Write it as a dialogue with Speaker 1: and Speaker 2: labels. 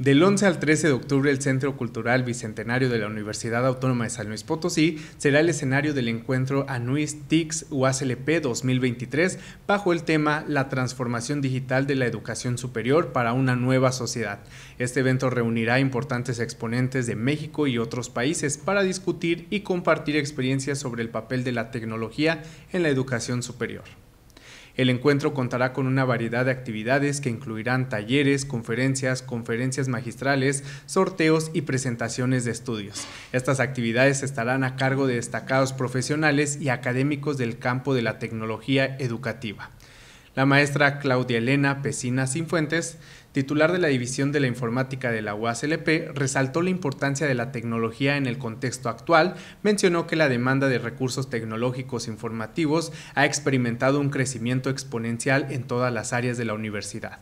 Speaker 1: Del 11 al 13 de octubre, el Centro Cultural Bicentenario de la Universidad Autónoma de San Luis Potosí será el escenario del encuentro Anuis TICS UASLP 2023 bajo el tema La transformación digital de la educación superior para una nueva sociedad. Este evento reunirá importantes exponentes de México y otros países para discutir y compartir experiencias sobre el papel de la tecnología en la educación superior. El encuentro contará con una variedad de actividades que incluirán talleres, conferencias, conferencias magistrales, sorteos y presentaciones de estudios. Estas actividades estarán a cargo de destacados profesionales y académicos del campo de la tecnología educativa. La maestra Claudia Elena Pesina Sinfuentes, titular de la División de la Informática de la UASLP, resaltó la importancia de la tecnología en el contexto actual, mencionó que la demanda de recursos tecnológicos informativos ha experimentado un crecimiento exponencial en todas las áreas de la universidad.